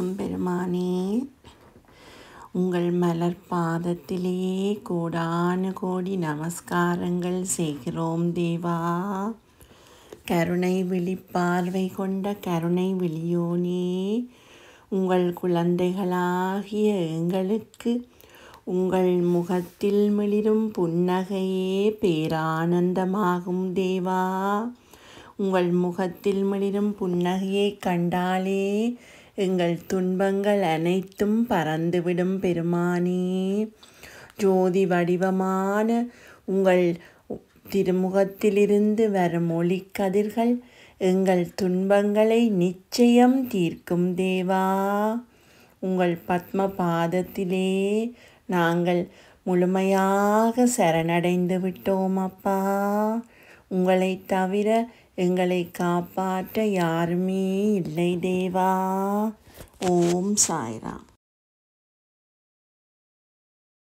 எம்பெருமானே உங்கள் மலர் பாதத்திலேயே கோடானு கோடி நமஸ்காரங்கள் செய்கிறோம் தேவா கருணை விழிப்பார்வை கொண்ட கருணை விழியோனே உங்கள் குழந்தைகளாகிய எங்களுக்கு உங்கள் முகத்தில் மிளிரும் புன்னகையே பேரானந்தமாகும் தேவா உங்கள் முகத்தில் மிளிரும் புன்னகையை கண்டாலே எங்கள் துன்பங்கள் அனைத்தும் பறந்துவிடும் பெருமானே ஜோதி வடிவமான உங்கள் திருமுகத்திலிருந்து வரும் ஒளிக்கதிர்கள் எங்கள் துன்பங்களை நிச்சயம் தீர்க்கும் தேவா உங்கள் பத்ம பாதத்திலே நாங்கள் முழுமையாக சரணடைந்து விட்டோம் அப்பா உங்களை தவிர எங்களை காப்பாற்ற யாருமே இல்லை தேவா ஓம் சாய்ராம்